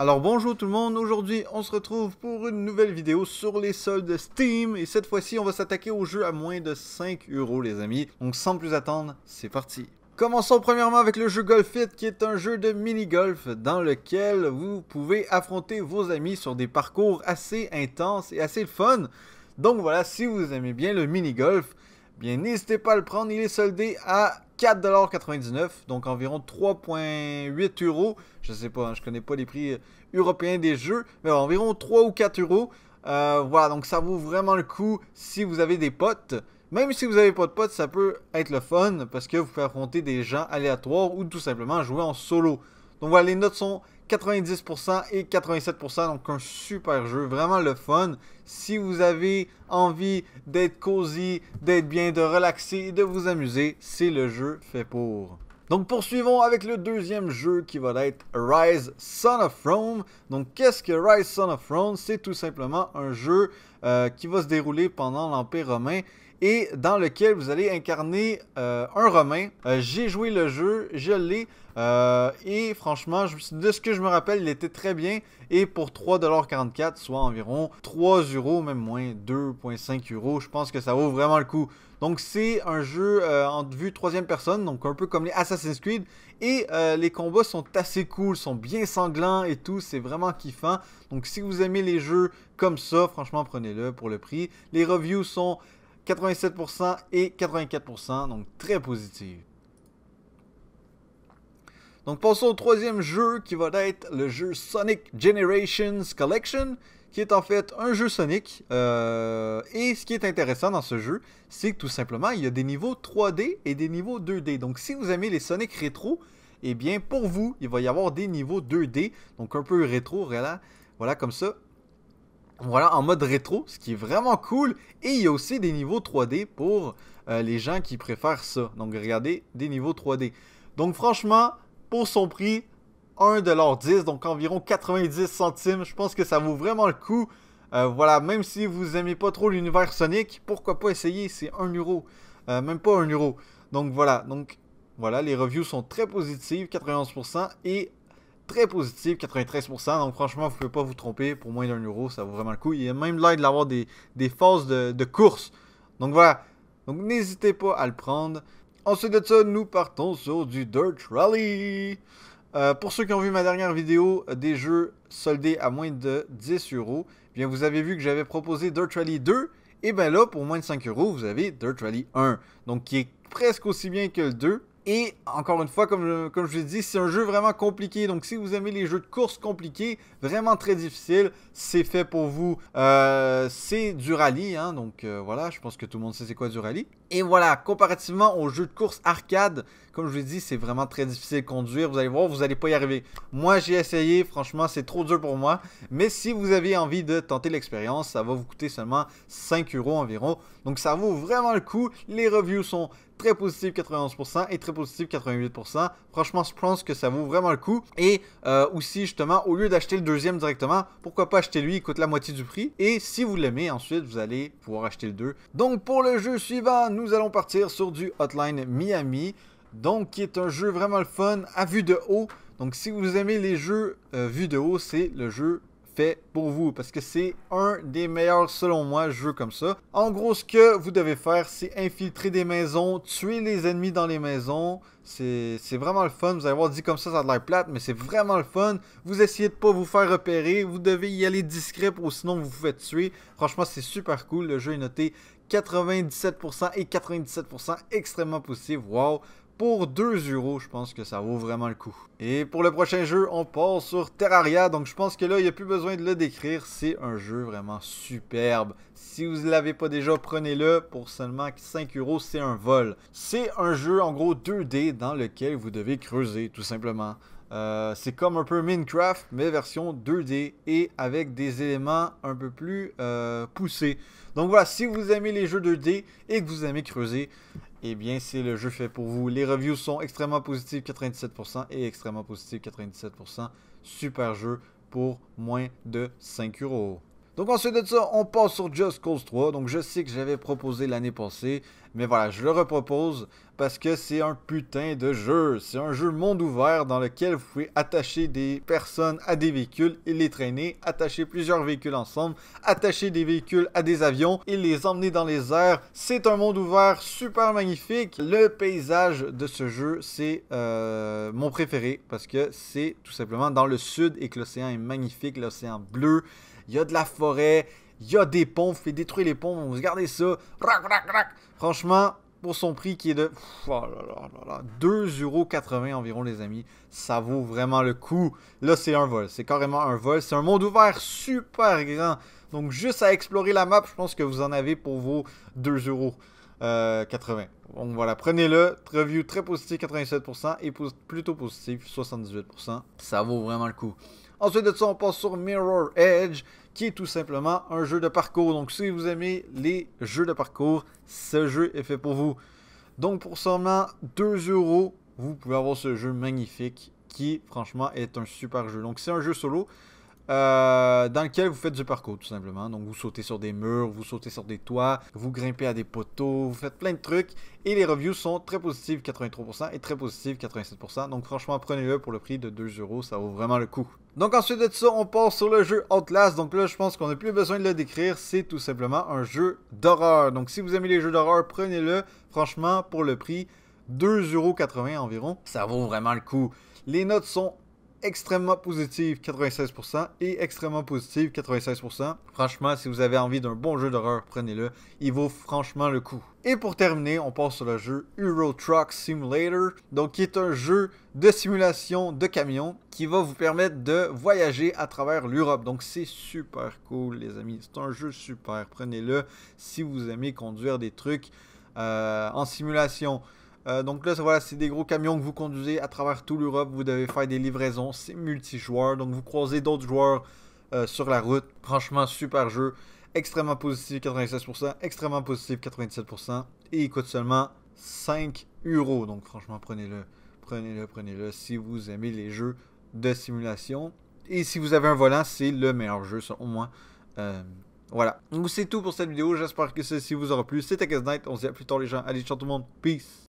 Alors bonjour tout le monde, aujourd'hui on se retrouve pour une nouvelle vidéo sur les soldes Steam et cette fois-ci on va s'attaquer au jeu à moins de 5 euros les amis. Donc sans plus attendre, c'est parti. Commençons premièrement avec le jeu Golf qui est un jeu de mini-golf dans lequel vous pouvez affronter vos amis sur des parcours assez intenses et assez fun. Donc voilà, si vous aimez bien le mini-golf, bien n'hésitez pas à le prendre, il est soldé à 4,99$, donc environ 3,8 euros. Je sais pas, je connais pas les prix européens des jeux, mais environ 3 ou 4 euros. Euh, voilà, donc ça vaut vraiment le coup si vous avez des potes. Même si vous n'avez pas de potes, ça peut être le fun parce que vous pouvez affronter des gens aléatoires ou tout simplement jouer en solo. Donc voilà, les notes sont 90% et 87%, donc un super jeu, vraiment le fun. Si vous avez envie d'être cosy, d'être bien, de relaxer et de vous amuser, c'est le jeu fait pour. Donc poursuivons avec le deuxième jeu qui va être Rise Son of Rome. Donc qu'est-ce que Rise Son of Rome C'est tout simplement un jeu euh, qui va se dérouler pendant l'Empire romain et dans lequel vous allez incarner euh, un Romain. Euh, j'ai joué le jeu, je l'ai, euh, et franchement, de ce que je me rappelle, il était très bien, et pour 3,44$, soit environ 3 euros, même moins 2,5 euros, je pense que ça vaut vraiment le coup. Donc c'est un jeu en vue troisième personne, donc un peu comme les Assassin's Creed, et les combats sont assez cool, sont bien sanglants et tout, c'est vraiment kiffant. Donc si vous aimez les jeux comme ça, franchement prenez-le pour le prix. Les reviews sont 87% et 84%, donc très positif. Donc passons au troisième jeu qui va être le jeu Sonic Generations Collection, qui est en fait un jeu Sonic. Euh, et ce qui est intéressant dans ce jeu, c'est que tout simplement, il y a des niveaux 3D et des niveaux 2D. Donc si vous aimez les Sonic rétro, et eh bien pour vous, il va y avoir des niveaux 2D, donc un peu rétro, voilà, voilà comme ça. Voilà, en mode rétro, ce qui est vraiment cool. Et il y a aussi des niveaux 3D pour euh, les gens qui préfèrent ça. Donc regardez, des niveaux 3D. Donc franchement, pour son prix, 1,10$, donc environ 90 centimes. Je pense que ça vaut vraiment le coup. Euh, voilà, même si vous aimez pas trop l'univers Sonic, pourquoi pas essayer, c'est 1€, euro. Euh, même pas 1€. euro. Donc voilà, donc voilà, les reviews sont très positives, 91%, et très positif, 93%. Donc franchement, vous ne pouvez pas vous tromper. Pour moins d'un euro, ça vaut vraiment le coup. Il y a même l'air de l'avoir des, des, phases de, course. Donc voilà. Donc n'hésitez pas à le prendre. Ensuite de ça, nous partons sur du Dirt Rally. Euh, pour ceux qui ont vu ma dernière vidéo euh, des jeux soldés à moins de 10 euros, eh bien vous avez vu que j'avais proposé Dirt Rally 2. Et eh bien là, pour moins de 5 euros, vous avez Dirt Rally 1. Donc qui est presque aussi bien que le 2. Et encore une fois, comme je, comme l'ai dit, c'est un jeu vraiment compliqué. Donc si vous aimez les jeux de course compliqués, vraiment très difficiles, c'est fait pour vous. Euh, c'est du rallye, hein. donc euh, voilà, je pense que tout le monde sait c'est quoi du rallye. Et voilà, comparativement aux jeux de course arcade, comme je vous l'ai dit, c'est vraiment très difficile de conduire. Vous allez voir, vous n'allez pas y arriver. Moi, j'ai essayé. Franchement, c'est trop dur pour moi. Mais si vous avez envie de tenter l'expérience, ça va vous coûter seulement 5 euros environ. Donc, ça vaut vraiment le coup. Les reviews sont très positifs, 91% et très positifs, 88%. Franchement, je pense que ça vaut vraiment le coup. Et euh, aussi, justement, au lieu d'acheter le deuxième directement, pourquoi pas acheter lui Il coûte la moitié du prix. Et si vous l'aimez, ensuite, vous allez pouvoir acheter le deux. Donc, pour le jeu suivant, nous allons partir sur du Hotline Miami. Donc, qui est un jeu vraiment le fun à vue de haut. Donc, si vous aimez les jeux euh, vue de haut, c'est le jeu fait pour vous. Parce que c'est un des meilleurs, selon moi, jeux comme ça. En gros, ce que vous devez faire, c'est infiltrer des maisons, tuer les ennemis dans les maisons. C'est vraiment le fun. Vous allez voir, dit comme ça, ça a l'air plate, mais c'est vraiment le fun. Vous essayez de pas vous faire repérer. Vous devez y aller discret, ou sinon vous vous faites tuer. Franchement, c'est super cool. Le jeu est noté 97% et 97% extrêmement positif. Wow! pour 2 euros, je pense que ça vaut vraiment le coup. Et pour le prochain jeu, on part sur Terraria, donc je pense que là, il n'y a plus besoin de le décrire. C'est un jeu vraiment superbe. Si vous ne l'avez pas déjà, prenez-le pour seulement 5 euros, c'est un vol. C'est un jeu en gros 2D dans lequel vous devez creuser, tout simplement. Euh, c'est comme un peu Minecraft, mais version 2D et avec des éléments un peu plus euh, poussés. Donc voilà, si vous aimez les jeux 2D et que vous aimez creuser, eh bien, c'est le jeu fait pour vous. Les reviews sont extrêmement positives, 97%, et extrêmement positives, 97%. Super jeu pour moins de 5 euros. Donc ensuite de ça, on passe sur Just Cause 3. Donc je sais que j'avais proposé l'année passée, mais voilà, je le repropose parce que c'est un putain de jeu. C'est un jeu monde ouvert dans lequel vous pouvez attacher des personnes à des véhicules et les traîner, attacher plusieurs véhicules ensemble, attacher des véhicules à des avions et les emmener dans les airs. C'est un monde ouvert super magnifique. Le paysage de ce jeu, c'est euh, mon préféré parce que c'est tout simplement dans le sud et que l'océan est magnifique, l'océan bleu il y a de la forêt, il y a des ponts, fait détruire les ponts, regardez ça, Franchement, pour son prix qui est de 2,80€ environ, les amis. Ça vaut vraiment le coup. Là, c'est un vol. C'est carrément un vol. C'est un monde ouvert super grand. Donc, juste à explorer la map, je pense que vous en avez pour vos 2,80€. Donc voilà, prenez-le. Review très positif, 87%. Et plutôt positif, 78%. Ça vaut vraiment le coup. Ensuite de ça, on passe sur Mirror Edge, qui est tout simplement un jeu de parcours. Donc si vous aimez les jeux de parcours, ce jeu est fait pour vous. Donc pour seulement 2 euros, vous pouvez avoir ce jeu magnifique qui franchement est un super jeu. Donc c'est un jeu solo, euh, dans lequel vous faites du parcours tout simplement. Donc vous sautez sur des murs, vous sautez sur des toits, vous grimpez à des poteaux, vous faites plein de trucs et les reviews sont très positives 83% et très positives 87%. Donc franchement prenez-le pour le prix de 2 euros, ça vaut vraiment le coup. Donc ensuite de ça, on passe sur le jeu Outlast. Donc là, je pense qu'on n'a plus besoin de le décrire, c'est tout simplement un jeu d'horreur. Donc si vous aimez les jeux d'horreur, prenez-le franchement pour le prix 2,80€ environ. Ça vaut vraiment le coup. Les notes sont extrêmement positive 96% et extrêmement positive 96%. Franchement, si vous avez envie d'un bon jeu d'horreur, prenez-le. Il vaut franchement le coup. Et pour terminer, on passe sur le jeu Euro Truck Simulator, donc qui est un jeu de simulation de camion qui va vous permettre de voyager à travers l'Europe. Donc c'est super cool les amis, c'est un jeu super, prenez-le si vous aimez conduire des trucs euh, en simulation. Euh, donc là, voilà, c'est des gros camions que vous conduisez à travers toute l'Europe. Vous devez faire des livraisons. C'est multijoueur. Donc vous croisez d'autres joueurs euh, sur la route. Franchement, super jeu. Extrêmement positif 96%, extrêmement positif 97%. Et il coûte seulement 5 euros. Donc franchement, prenez-le. Prenez-le, prenez-le si vous aimez les jeux de simulation. Et si vous avez un volant, c'est le meilleur jeu, au moins. Euh, voilà. Donc c'est tout pour cette vidéo. J'espère que ceci vous aura plu. C'était Night. On se dit à plus tard les gens. Allez, ciao tout le monde. Peace.